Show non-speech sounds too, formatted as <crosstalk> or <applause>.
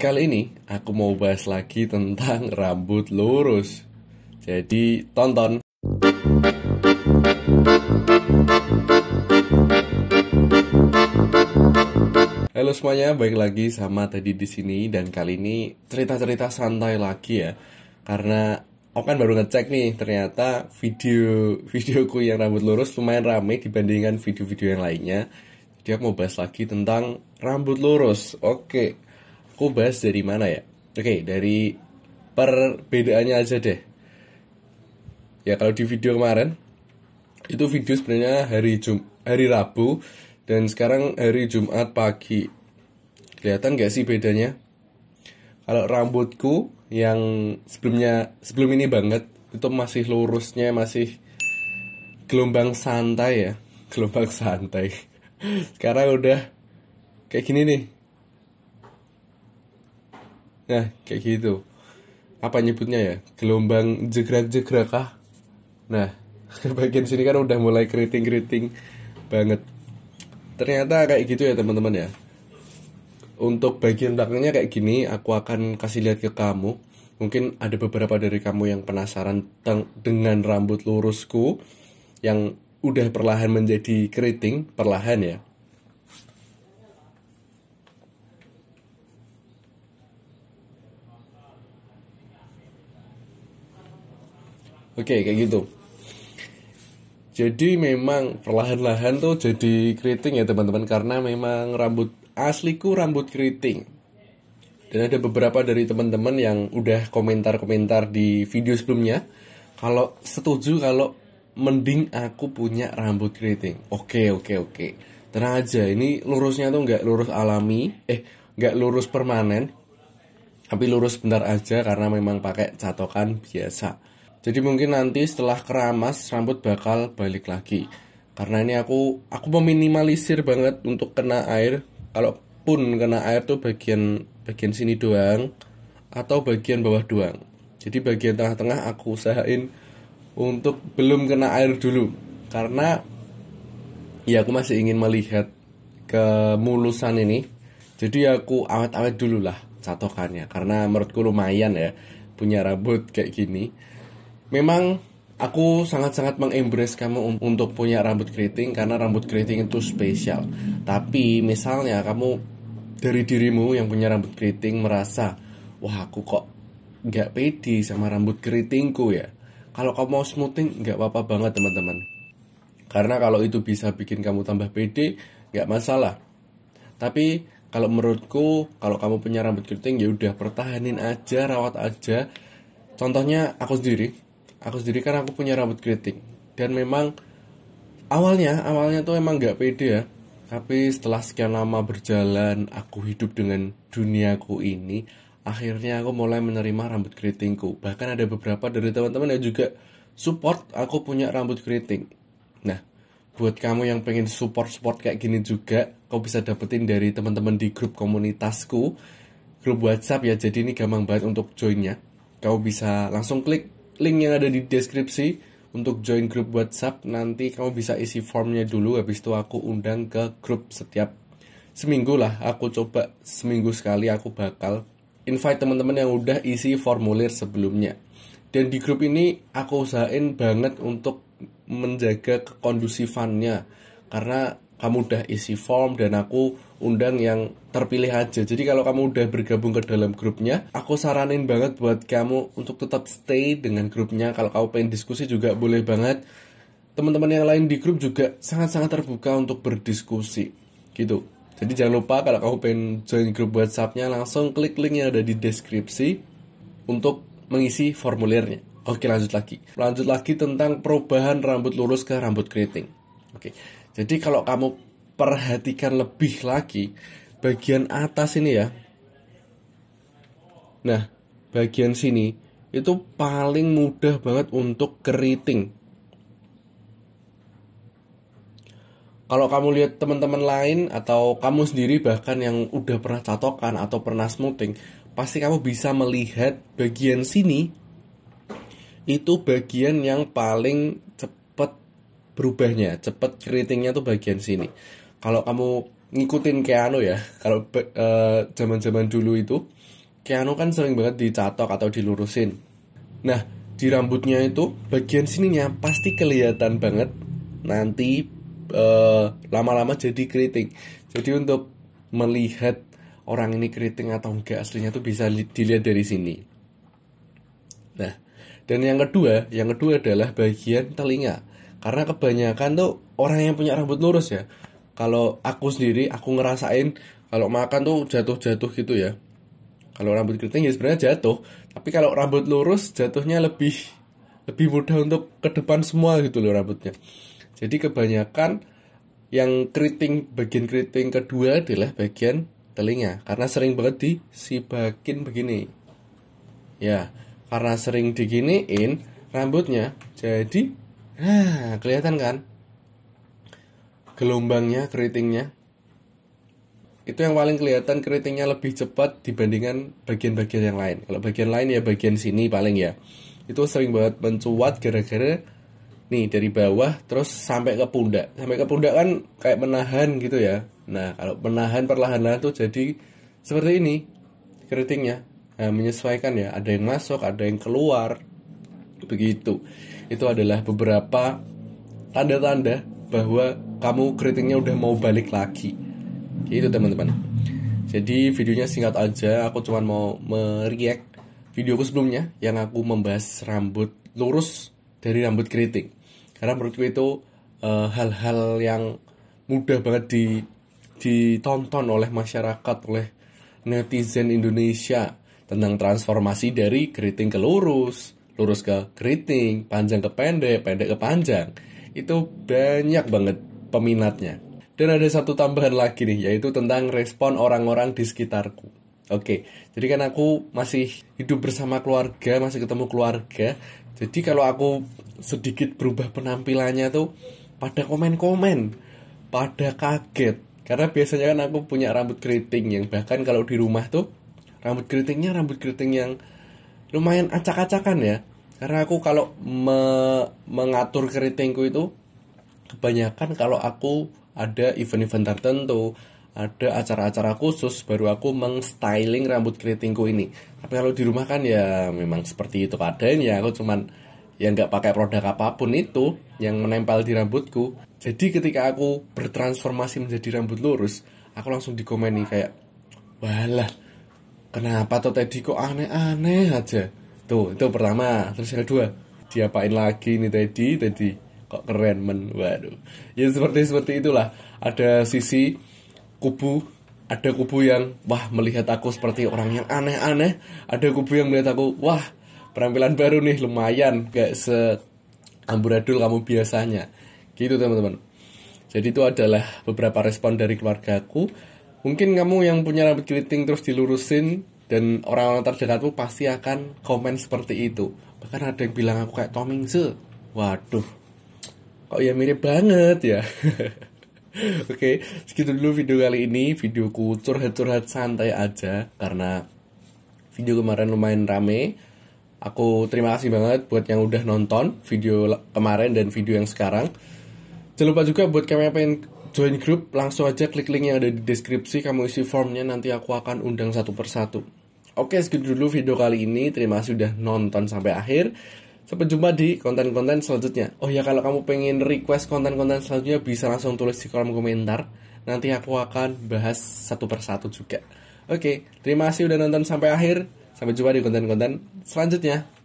Kali ini aku mau bahas lagi tentang rambut lurus. Jadi tonton. Halo semuanya, baik lagi sama tadi di sini dan kali ini cerita-cerita santai lagi ya. Karena aku kan baru ngecek nih, ternyata video videoku yang rambut lurus lumayan rame dibandingkan video-video yang lainnya. Jadi aku mau bahas lagi tentang rambut lurus. Oke aku bahas dari mana ya oke okay, dari perbedaannya aja deh ya kalau di video kemarin itu video sebenarnya hari Jum hari Rabu dan sekarang hari Jumat pagi kelihatan gak sih bedanya kalau rambutku yang sebelumnya sebelum ini banget itu masih lurusnya masih gelombang santai ya gelombang santai <laughs> sekarang udah kayak gini nih nah kayak gitu apa nyebutnya ya gelombang jegrak-jegrak kah nah <laughs> bagian sini kan udah mulai keriting-keriting banget ternyata kayak gitu ya teman-teman ya untuk bagian belakangnya kayak gini aku akan kasih lihat ke kamu mungkin ada beberapa dari kamu yang penasaran dengan rambut lurusku yang udah perlahan menjadi keriting perlahan ya oke kayak gitu jadi memang perlahan-lahan tuh jadi keriting ya teman-teman karena memang rambut asliku rambut keriting dan ada beberapa dari teman-teman yang udah komentar-komentar di video sebelumnya kalau setuju kalau mending aku punya rambut keriting oke okay, oke okay, oke okay. tenang aja ini lurusnya tuh nggak lurus alami eh nggak lurus permanen tapi lurus bentar aja karena memang pakai catokan biasa jadi mungkin nanti setelah keramas rambut bakal balik lagi. Karena ini aku aku meminimalisir banget untuk kena air. Kalaupun kena air tuh bagian bagian sini doang atau bagian bawah doang. Jadi bagian tengah-tengah aku usahain untuk belum kena air dulu. Karena ya aku masih ingin melihat kemulusan ini. Jadi aku awet-awet dulu lah catokannya karena menurutku lumayan ya punya rambut kayak gini memang aku sangat-sangat mengembrace kamu untuk punya rambut keriting karena rambut keriting itu spesial. Tapi misalnya kamu dari dirimu yang punya rambut keriting merasa, wah aku kok nggak pede sama rambut keritingku ya. Kalau kamu mau smoothing nggak apa-apa banget teman-teman. Karena kalau itu bisa bikin kamu tambah pede nggak masalah. Tapi kalau menurutku kalau kamu punya rambut keriting ya udah pertahanin aja, rawat aja. Contohnya aku sendiri, aku sendiri kan aku punya rambut keriting dan memang awalnya awalnya tuh emang nggak pede ya tapi setelah sekian lama berjalan aku hidup dengan duniaku ini akhirnya aku mulai menerima rambut keritingku bahkan ada beberapa dari teman-teman yang juga support aku punya rambut keriting nah buat kamu yang pengen support support kayak gini juga kau bisa dapetin dari teman-teman di grup komunitasku grup WhatsApp ya jadi ini gampang banget untuk joinnya kau bisa langsung klik link yang ada di deskripsi untuk join grup WhatsApp. Nanti kamu bisa isi formnya dulu, habis itu aku undang ke grup setiap seminggu lah. Aku coba seminggu sekali aku bakal invite teman-teman yang udah isi formulir sebelumnya. Dan di grup ini aku usahain banget untuk menjaga kekondusifannya karena kamu udah isi form dan aku undang yang terpilih aja. Jadi kalau kamu udah bergabung ke dalam grupnya, aku saranin banget buat kamu untuk tetap stay dengan grupnya. Kalau kamu pengen diskusi juga boleh banget. Teman-teman yang lain di grup juga sangat-sangat terbuka untuk berdiskusi gitu. Jadi jangan lupa kalau kamu pengen join grup WhatsApp-nya langsung klik link yang ada di deskripsi untuk mengisi formulirnya. Oke lanjut lagi. Lanjut lagi tentang perubahan rambut lurus ke rambut keriting. Oke. Okay. Jadi kalau kamu perhatikan lebih lagi bagian atas ini ya. Nah, bagian sini itu paling mudah banget untuk keriting. Kalau kamu lihat teman-teman lain atau kamu sendiri bahkan yang udah pernah catokan atau pernah smoothing, pasti kamu bisa melihat bagian sini itu bagian yang paling cepat berubahnya cepet keritingnya tuh bagian sini kalau kamu ngikutin Keanu ya kalau uh, zaman-zaman dulu itu Keanu kan sering banget dicatok atau dilurusin nah di rambutnya itu bagian sininya pasti kelihatan banget nanti lama eh, lama-lama jadi keriting jadi untuk melihat orang ini keriting atau enggak aslinya tuh bisa dilihat dari sini. Nah, dan yang kedua, yang kedua adalah bagian telinga karena kebanyakan tuh orang yang punya rambut lurus ya kalau aku sendiri aku ngerasain kalau makan tuh jatuh-jatuh gitu ya kalau rambut keriting ya sebenarnya jatuh tapi kalau rambut lurus jatuhnya lebih lebih mudah untuk ke depan semua gitu loh rambutnya jadi kebanyakan yang keriting bagian keriting kedua adalah bagian telinga karena sering banget disibakin begini ya karena sering diginiin rambutnya jadi Nah, kelihatan kan? Gelombangnya, keritingnya. Itu yang paling kelihatan keritingnya lebih cepat dibandingkan bagian-bagian yang lain. Kalau bagian lain ya bagian sini paling ya. Itu sering banget mencuat gara-gara nih dari bawah terus sampai ke pundak. Sampai ke pundak kan kayak menahan gitu ya. Nah, kalau menahan perlahan-lahan tuh jadi seperti ini keritingnya. Nah, menyesuaikan ya, ada yang masuk, ada yang keluar, begitu itu adalah beberapa tanda-tanda bahwa kamu keritingnya udah mau balik lagi itu teman-teman jadi videonya singkat aja aku cuma mau meriak videoku sebelumnya yang aku membahas rambut lurus dari rambut keriting karena menurutku itu eh, hal-hal uh, yang mudah banget di ditonton oleh masyarakat oleh netizen Indonesia tentang transformasi dari keriting ke lurus lurus ke keriting, panjang ke pendek, pendek ke panjang. Itu banyak banget peminatnya. Dan ada satu tambahan lagi nih, yaitu tentang respon orang-orang di sekitarku. Oke, jadi kan aku masih hidup bersama keluarga, masih ketemu keluarga. Jadi kalau aku sedikit berubah penampilannya tuh pada komen-komen, pada kaget, karena biasanya kan aku punya rambut keriting yang bahkan kalau di rumah tuh rambut keritingnya rambut keriting yang lumayan acak-acakan ya karena aku kalau me mengatur keritingku itu kebanyakan kalau aku ada event-event tertentu ada acara-acara khusus baru aku mengstyling rambut keritingku ini tapi kalau di rumah kan ya memang seperti itu adanya aku cuman ya nggak pakai produk apapun itu yang menempel di rambutku jadi ketika aku bertransformasi menjadi rambut lurus aku langsung dikomeni kayak walah kenapa tuh tadi kok aneh-aneh aja tuh itu pertama terus yang kedua diapain lagi nih tadi tadi kok keren men waduh ya seperti seperti itulah ada sisi kubu ada kubu yang wah melihat aku seperti orang yang aneh-aneh ada kubu yang melihat aku wah penampilan baru nih lumayan gak se amburadul kamu biasanya gitu teman-teman jadi itu adalah beberapa respon dari keluargaku mungkin kamu yang punya rambut keriting terus dilurusin dan orang-orang terdekatku pasti akan komen seperti itu bahkan ada yang bilang aku kayak Toming Se waduh kok ya mirip banget ya <laughs> oke okay, segitu dulu video kali ini videoku curhat-curhat santai aja karena video kemarin lumayan rame aku terima kasih banget buat yang udah nonton video kemarin dan video yang sekarang jangan lupa juga buat kalian yang pengen join grup langsung aja klik link yang ada di deskripsi kamu isi formnya nanti aku akan undang satu persatu Oke, segitu dulu video kali ini. Terima kasih sudah nonton sampai akhir. Sampai jumpa di konten-konten selanjutnya. Oh ya, kalau kamu pengen request konten-konten selanjutnya bisa langsung tulis di kolom komentar. Nanti aku akan bahas satu persatu juga. Oke, terima kasih sudah nonton sampai akhir. Sampai jumpa di konten-konten selanjutnya.